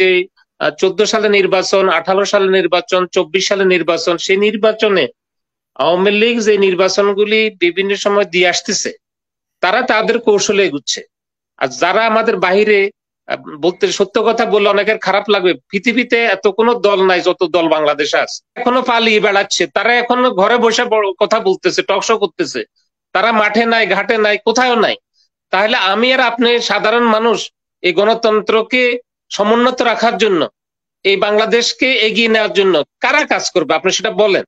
যে চোদ্দ সালে নির্বাচন আঠারো সালে নির্বাচন চব্বিশ সালে নির্বাচন সেই নির্বাচনে আওয়ামী লীগ যে নির্বাচনগুলি বিভিন্ন সময় দিয়ে আসতেছে তারা তাদের কৌশলে এগুচ্ছে আর যারা আমাদের বাহিরে বলতে সত্য কথা বললে অনেকের খারাপ লাগবে পৃথিবীতে এত কোনো দল নাই যত দল বাংলাদেশে আছে এখনো পালিয়ে বেড়াচ্ছে তারা এখন ঘরে বসে কথা বলতেছে টকশো করতেছে তারা মাঠে নাই ঘাটে নাই কোথাও নাই তাহলে আমি আর আপনি সাধারণ মানুষ এই গণতন্ত্রকে সমুন্নত রাখার জন্য এই বাংলাদেশকে এগিয়ে নেওয়ার জন্য কারা কাজ করবে আপনি সেটা বলেন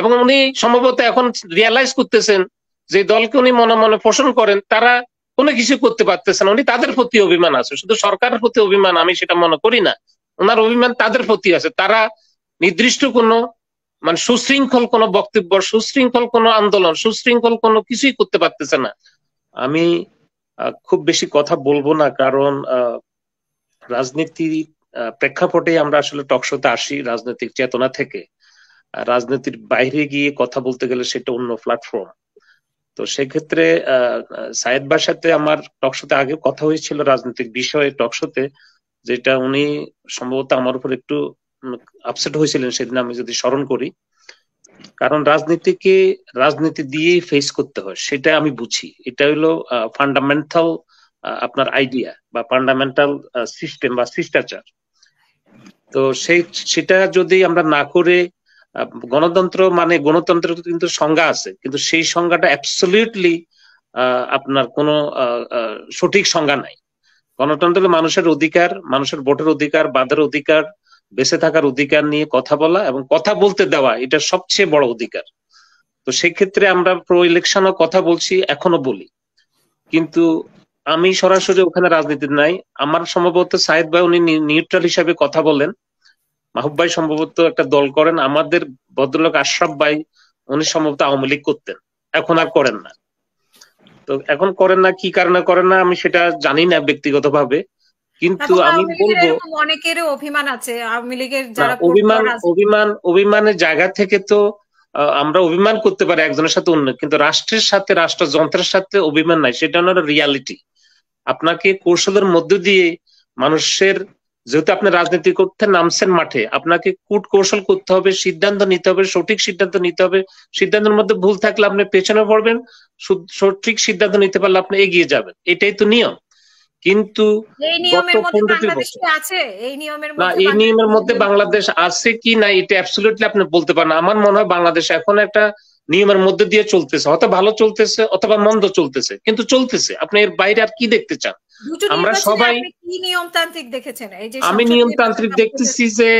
এবং উনি সম্ভবত এখন রিয়ালাইজ করতেছেন যে দলকে উনি মনে মনে পোষণ করেন তারা কোনো কিছু করতে পারতেছে না উনি তাদের প্রতি অভিমান আছে শুধু সরকারের প্রতি অভিমান আমি সেটা মনে করি না ওনার অভিমান তাদের প্রতি আছে তারা নির্দিষ্ট কোনো মানে সুশৃঙ্খল কোনো বক্তব্য সুশৃঙ্খল কোনো আন্দোলন সুশৃঙ্খল কোনো কিছুই করতে পারতেছে না আমি খুব বেশি কথা বলবো না কারণ রাজনীতির প্রেক্ষাপটে আমরা আসলে টকশোতে আসি রাজনৈতিক চেতনা থেকে রাজনীতির বাইরে গিয়ে কথা বলতে গেলে সেটা অন্য প্ল্যাটফর্ম তো সেক্ষেত্রে আহ সায়েদ বার সাথে আমার টকশোতে আগে কথা হয়েছিল রাজনৈতিক বিষয়ে টকশোতে যেটা উনি সম্ভবত আমার উপর একটু আপসেট হয়েছিলেন সেদিন আমি যদি স্মরণ করি কারণ রাজনীতিকে রাজনীতি দিয়েই ফেস করতে হয় সেটা আমি বুঝি এটা হলো ফান্ডামেন্টাল আপনার আইডিয়া বা ফান্ডামেন্টাল সিস্টেম বা শিষ্টাচার তো সেই সেটা যদি আমরা না করে গণতন্ত্র মানে গণতন্ত্র কিন্তু সংজ্ঞা আছে কিন্তু সেই সংজ্ঞাটা অ্যাবসলিউটলি আপনার কোনো সঠিক সংজ্ঞা নাই গণতন্ত্র মানুষের অধিকার মানুষের ভোটের অধিকার বাধের অধিকার বেঁচে থাকার অধিকার নিয়ে কথা বলা এবং কথা বলতে দেওয়া এটা সবচেয়ে বড় অধিকার তো সেক্ষেত্রে আমরা প্রো ইলেকশনও কথা বলছি এখনো বলি কিন্তু আমি সরাসরি ওখানে রাজনীতি নাই আমার সম্ভবত সাহেদ ভাই উনি নিউট্রাল হিসাবে কথা বলেন মাহবুব ভাই সম্ভবত একটা দল করেন আমাদের ভদ্রলোক আশরাফ ভাই উনি সম্ভবত আওয়ামী লীগ করতেন এখন আর করেন না তো এখন করেন না কি কারণে করেন না আমি সেটা জানি না ব্যক্তিগতভাবে কিন্তু আমি বলবো অনেকের অভিমান আছে আওয়ামী লীগের যারা অভিমান অভিমান অভিমানের জায়গা থেকে তো আমরা অভিমান করতে পারি একজনের সাথে অন্য কিন্তু রাষ্ট্রের সাথে রাষ্ট্রযন্ত্রের সাথে অভিমান নাই সেটা হলো রিয়ালিটি আপনাকে কৌশলের মধ্য দিয়ে মানুষের যেহেতু আপনি রাজনীতি করতে নামছেন মাঠে আপনাকে কূট কৌশল করতে হবে সিদ্ধান্ত নিতে হবে সঠিক সিদ্ধান্ত নিতে হবে সিদ্ধান্তের মধ্যে ভুল থাকলে আপনি পেছনে পড়বেন সঠিক সিদ্ধান্ত নিতে পারলে আপনি এগিয়ে যাবেন এটাই তো নিয়ম কিন্তু না এই নিয়মের মধ্যে বাংলাদেশ আছে কি না এটা অ্যাবসুলেটলি আপনি বলতে পারেন আমার মনে হয় বাংলাদেশ এখন একটা নিয়মের মধ্যে দিয়ে চলতেছে হয়তো ভালো চলতেছে অথবা মন্দ চলতেছে কিন্তু চলতেছে আপনি এর বাইরে আর কি দেখতে চান আমরা সবাই নিয়মতান্ত্রিক দেখেছেন আমি নিয়মতান্ত্রিক দেখতেছি যে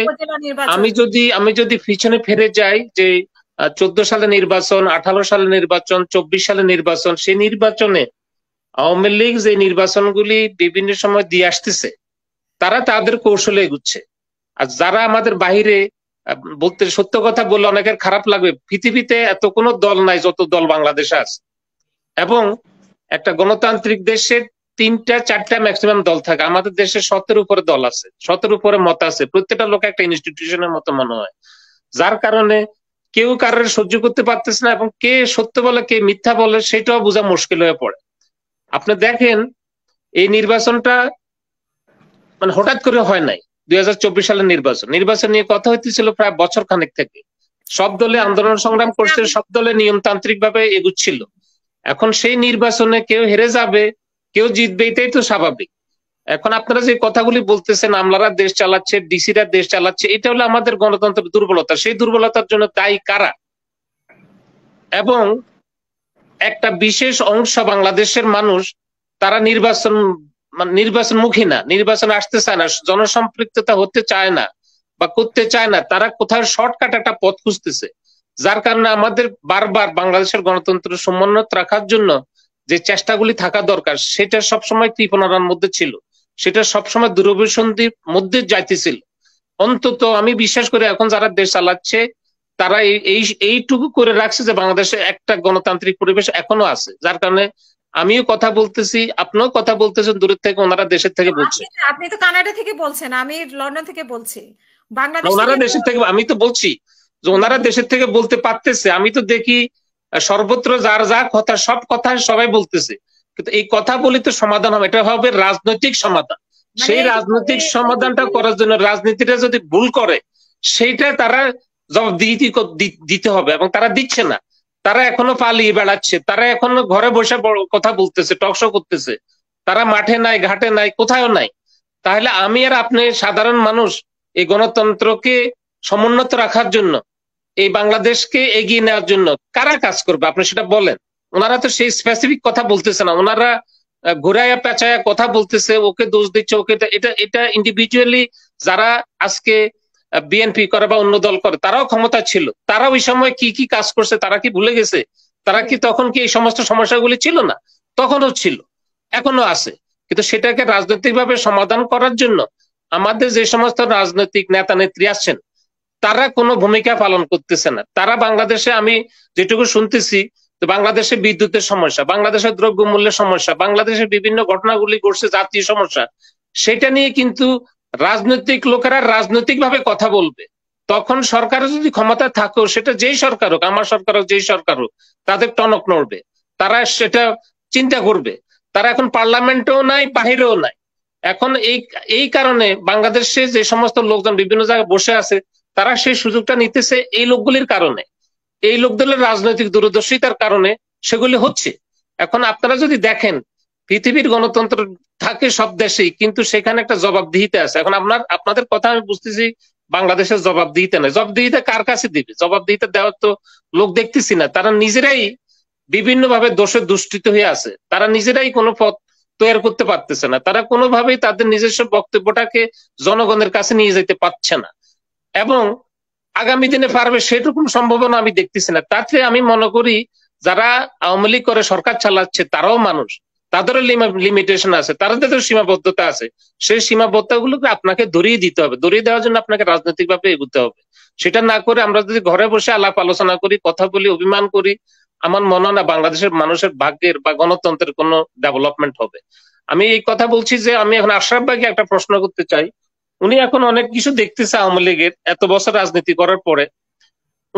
আমি যদি আমি যদি পিছনে ফিরে যাই যে চোদ্দ সালে নির্বাচন আঠারো সালে নির্বাচন চব্বিশ সালে নির্বাচন সেই নির্বাচনে আওয়ামী লীগ যে নির্বাচনগুলি বিভিন্ন সময় দিয়ে আসতেছে তারা তাদের কৌশলে এগুচ্ছে আর যারা আমাদের বাহিরে বলতে সত্য কথা বললে অনেকের খারাপ লাগবে পৃথিবীতে এত কোনো দল নাই যত দল বাংলাদেশে আছে এবং একটা গণতান্ত্রিক দেশের তিনটা চারটা ম্যাক্সিমাম দল থাকে আমাদের দেশে সতের উপরে দল আছে সতের উপরে মত আছে প্রত্যেকটা লোক একটা ইনস্টিটিউশনের মতো মনে হয় যার কারণে কেউ কারোর সহ্য করতে পারতেছে না এবং কে সত্য বলে কে মিথ্যা বলে সেটাও বোঝা মুশকিল হয়ে পড়ে আপনি দেখেন এই নির্বাচনটা মানে হঠাৎ করে হয় নাই দুই সালের নির্বাচন নির্বাচন নিয়ে কথা হইতেছিল প্রায় বছর খানেক থেকে সব দলে আন্দোলন সংগ্রাম করছে সব দলে নিয়মতান্ত্রিক ভাবে এগুচ্ছিল এখন সেই নির্বাচনে কেউ হেরে যাবে কেউ জিতবে এটাই তো স্বাভাবিক এখন আপনারা যে কথাগুলি বলতেছেন আমলারা দেশ চালাচ্ছে ডিসিরা দেশ চালাচ্ছে এটা হলো আমাদের গণতন্ত্রের দুর্বলতা সেই দুর্বলতার জন্য তাই কারা এবং একটা বিশেষ অংশ বাংলাদেশের মানুষ তারা নির্বাচন মানে নির্বাচনমুখী না নির্বাচন আসতে চায় না জনসম্পৃক্ততা হতে চায় না বা করতে চায় না তারা কোথাও শর্টকাট একটা পথ খুঁজতেছে যার কারণে আমাদের বারবার বাংলাদেশের গণতন্ত্র সমুন্নত রাখার জন্য যে চেষ্টাগুলি থাকা দরকার সেটা সবসময় ত্রিপনার মধ্যে ছিল সেটা সবসময় দূরভিসন্ধির মধ্যে যাইতেছিল অন্তত আমি বিশ্বাস করি এখন যারা দেশ চালাচ্ছে তারা এই এইটুকু করে রাখছে যে বাংলাদেশে একটা গণতান্ত্রিক পরিবেশ এখনো আছে যার কারণে আমিও কথা বলতেছি আপনিও কথা বলতেছেন দূরের থেকে ওনারা দেশের থেকে বলছেন আপনি তো কানাডা থেকে বলছেন আমি লন্ডন থেকে বলছি বাংলাদেশ ওনারা দেশের থেকে আমি তো বলছি যে ওনারা দেশের থেকে বলতে পারতেছে আমি তো দেখি সর্বত্র যার যা কথা সব কথা সবাই বলতেছে কিন্তু এই কথা বলি তো সমাধান হবে এটা হবে রাজনৈতিক সমাধান মানে সেই রাজনৈতিক সমাধানটা করার জন্য রাজনীতিটা যদি ভুল করে সেইটা তারা জবাব দিতে হবে এবং তারা দিচ্ছে না তারা এখনো পালিয়ে বেড়াচ্ছে তারা এখনো ঘরে বসে কথা বলতেছে টকশো করতেছে তারা মাঠে নাই ঘাটে নাই কোথাও নাই তাহলে আমি আর আপনি সাধারণ মানুষ এই গণতন্ত্রকে সমুন্নত রাখার জন্য এই বাংলাদেশকে এগিয়ে নেওয়ার জন্য কারা কাজ করবে আপনি সেটা বলেন ওনারা তো সেই স্পেসিফিক কথা বলতেছে না ওনারা ঘুরাইয়া পেঁচাইয়া কথা বলতেছে ওকে দোষ দিচ্ছে ওকে এটা এটা ইন্ডিভিজুয়ালি যারা আজকে বিএনপি করে বা অন্য দল করে তারাও ক্ষমতা ছিল তারা ওই সময় কি কি কাজ করছে তারা কি ভুলে গেছে তারা কি তখন কি এই সমস্ত সমস্যাগুলি ছিল না তখনও ছিল এখনো আছে কিন্তু সেটাকে রাজনৈতিকভাবে সমাধান করার জন্য আমাদের যে সমস্ত রাজনৈতিক নেতা নেত্রী আছেন তারা কোনো ভূমিকা পালন করতেছে না তারা বাংলাদেশে আমি যেটুকু শুনতেছি বাংলাদেশে বিদ্যুতের সমস্যা বাংলাদেশের দ্রব্যমূল্যের সমস্যা বাংলাদেশে বিভিন্ন ঘটনাগুলি ঘটছে জাতীয় সমস্যা সেটা নিয়ে কিন্তু রাজনৈতিক লোকেরা রাজনৈতিক ভাবে কথা বলবে তখন সরকার যদি ক্ষমতা থাকো সেটা যেই সরকার হোক আমার সরকার হোক যেই সরকার হোক তাদের টনক নড়বে তারা সেটা চিন্তা করবে তারা এখন পার্লামেন্টেও নাই বাহিরেও নাই এখন এই এই কারণে বাংলাদেশে যে সমস্ত লোকজন বিভিন্ন জায়গায় বসে আছে তারা সেই সুযোগটা নিতেছে এই লোকগুলির কারণে এই লোকদের রাজনৈতিক দূরদর্শিতার কারণে সেগুলি হচ্ছে এখন আপনারা যদি দেখেন পৃথিবীর গণতন্ত্র থাকে সব দেশেই কিন্তু সেখানে একটা জবাবদিহিতা আছে এখন আপনার আপনাদের কথা আমি বুঝতেছি বাংলাদেশের জবাবদিহিতা নয় জবাবদিহিতা কার কাছে দিবে জবাবদিহিতা দেওয়ার তো লোক দেখতেছি না তারা নিজেরাই বিভিন্নভাবে দোষে দুষ্টিত হয়ে আছে তারা নিজেরাই কোনো পথ তৈরি করতে পারতেছে না তারা কোনোভাবেই তাদের নিজস্ব বক্তব্যটাকে জনগণের কাছে নিয়ে যেতে পারছে না এবং আগামী দিনে পারবে সেরকম সম্ভাবনা আমি দেখতেছি না তাতে আমি মনে করি যারা আওয়ামী লীগ করে সরকার চালাচ্ছে তারাও মানুষ তাদেরও লিমিটেশন আছে তাদের সীমাবদ্ধতা আছে সেই সীমাবদ্ধতা গুলোকে আপনাকে ধরিয়ে দিতে হবে ধরিয়ে দেওয়ার জন্য আপনাকে রাজনৈতিক ভাবে এগুতে হবে সেটা না করে আমরা যদি ঘরে বসে আলাপ আলোচনা করি কথা বলি অভিমান করি আমার মনে হয় না বাংলাদেশের মানুষের ভাগ্যের বা গণতন্ত্রের কোনো ডেভেলপমেন্ট হবে আমি এই কথা বলছি যে আমি এখন আশরাফ ভাইকে একটা প্রশ্ন করতে চাই উনি এখন অনেক কিছু দেখতেছে আওয়ামী লীগের এত বছর রাজনীতি করার পরে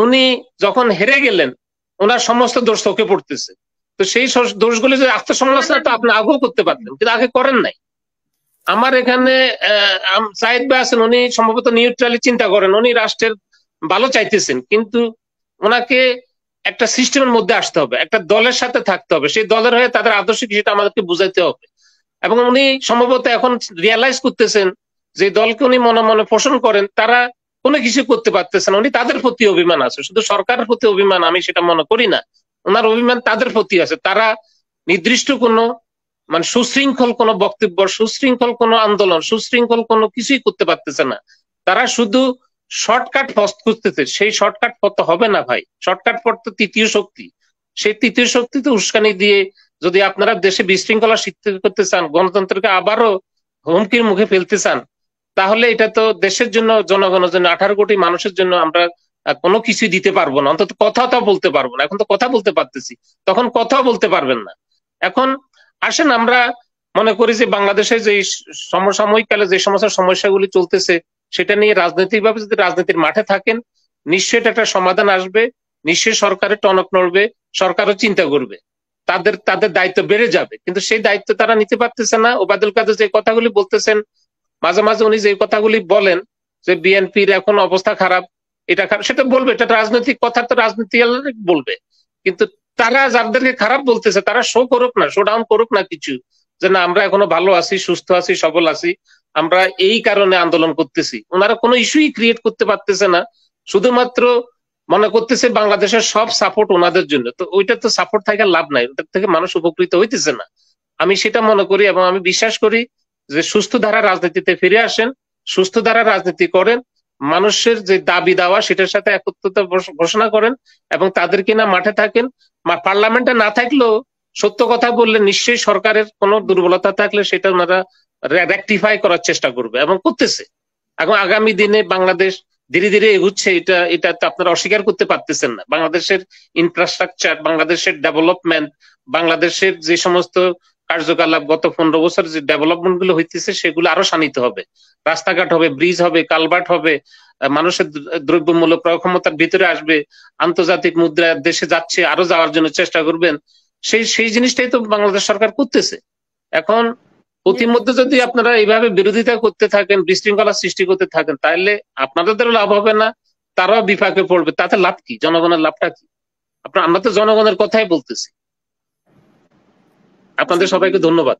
উনি যখন হেরে গেলেন ওনার সমস্ত দোষ চোখে পড়তেছে তো সেই দোষগুলি যদি আত্মসমালোচনা তো আপনি আগেও করতে পারতেন কিন্তু আগে করেন নাই আমার এখানে সাইদ ভাই আছেন উনি সম্ভবত নিউট্রালি চিন্তা করেন উনি রাষ্ট্রের ভালো চাইতেছেন কিন্তু ওনাকে একটা সিস্টেমের মধ্যে আসতে হবে একটা দলের সাথে থাকতে হবে সেই দলের হয়ে তাদের আদর্শ কি সেটা আমাদেরকে বুঝাইতে হবে এবং উনি সম্ভবত এখন রিয়ালাইজ করতেছেন যে দলকে উনি মনে মনে পোষণ করেন তারা কোনো কিছু করতে পারতেছেন উনি তাদের প্রতি অভিমান আছে শুধু সরকারের প্রতি অভিমান আমি সেটা মনে করি না ওনার অভিমান তাদের প্রতি আছে তারা নির্দিষ্ট কোনো মানে সুশৃঙ্খল কোনো বক্তব্য সুশৃঙ্খল কোনো আন্দোলন সুশৃঙ্খল কোনো কিছুই করতে পারতেছে না তারা শুধু শর্টকাট পথ খুঁজতেছে সেই শর্টকাট পথ হবে না ভাই শর্টকাট পথ তো তৃতীয় শক্তি সেই তৃতীয় তো উস্কানি দিয়ে যদি আপনারা দেশে বিশৃঙ্খলা সৃষ্টি করতে চান গণতন্ত্রকে আবারও হুমকির মুখে ফেলতে চান তাহলে এটা তো দেশের জন্য জনগণের জন্য আঠারো কোটি মানুষের জন্য আমরা কোনো কিছু দিতে পারবো না অন্তত কথাটা বলতে পারবো না এখন তো কথা বলতে পারতেছি তখন কথা বলতে পারবেন না এখন আসেন আমরা মনে করি যে বাংলাদেশে যে সমসাময়িক কালে যে সমস্ত সমস্যাগুলি চলতেছে সেটা নিয়ে রাজনৈতিক ভাবে যদি রাজনীতির মাঠে থাকেন নিশ্চয় এটা একটা সমাধান আসবে নিশ্চয়ই সরকারের টনক নড়বে সরকারও চিন্তা করবে তাদের তাদের দায়িত্ব বেড়ে যাবে কিন্তু সেই দায়িত্ব তারা নিতে পারতেছে না ওবায়দুল কাদের যে কথাগুলি বলতেছেন মাঝে মাঝে উনি যে কথাগুলি বলেন যে বিএনপির এখন অবস্থা খারাপ এটা সেটা বলবে এটা রাজনৈতিক কথা তো রাজনীতি বলবে কিন্তু তারা যাদেরকে খারাপ বলতেছে তারা শো করুক না শো ডাউন করুক না কিছু যে না আমরা এখনো ভালো আছি সুস্থ আছি সবল আছি আমরা এই কারণে আন্দোলন করতেছি ওনারা কোনো ইস্যুই ক্রিয়েট করতে পারতেছে না শুধুমাত্র মনে করতেছে বাংলাদেশের সব সাপোর্ট ওনাদের জন্য তো ওইটা তো সাপোর্ট থাকার লাভ নাই ওটার থেকে মানুষ উপকৃত হইতেছে না আমি সেটা মনে করি এবং আমি বিশ্বাস করি যে সুস্থ ধারা রাজনীতিতে ফিরে আসেন সুস্থ ধারা রাজনীতি করেন মানুষের যে দাবি দাওয়া সেটার সাথে একত্রতা ঘোষণা করেন এবং তাদের কিনা মাঠে থাকেন পার্লামেন্টে না থাকলেও সত্য কথা বললে নিশ্চয়ই সরকারের কোনো দুর্বলতা থাকলে সেটা ওনারা রেকটিফাই করার চেষ্টা করবে এবং করতেছে এখন আগামী দিনে বাংলাদেশ ধীরে ধীরে এগুচ্ছে এটা এটা তো আপনারা অস্বীকার করতে পারতেছেন না বাংলাদেশের ইনফ্রাস্ট্রাকচার বাংলাদেশের ডেভেলপমেন্ট বাংলাদেশের যে সমস্ত কার্যকলাপ গত পনেরো বছর যে ডেভেলপমেন্ট গুলো হইতেছে সেগুলো আরো শানিত হবে রাস্তাঘাট হবে ব্রিজ হবে কালভার্ট হবে মানুষের দ্রব্যমূল্য ক্রয় ক্ষমতার ভিতরে আসবে আন্তর্জাতিক মুদ্রা দেশে যাচ্ছে আরো যাওয়ার জন্য চেষ্টা করবেন সেই সেই জিনিসটাই তো বাংলাদেশ সরকার করতেছে এখন প্রতিমধ্যে যদি আপনারা এইভাবে বিরোধিতা করতে থাকেন বিশৃঙ্খলা সৃষ্টি করতে থাকেন তাহলে আপনাদেরও লাভ হবে না তারাও বিপাকে পড়বে তাতে লাভ কি জনগণের লাভটা কি আপনার আমরা তো জনগণের কথাই বলতেছি আপনাদের সবাইকে ধন্যবাদ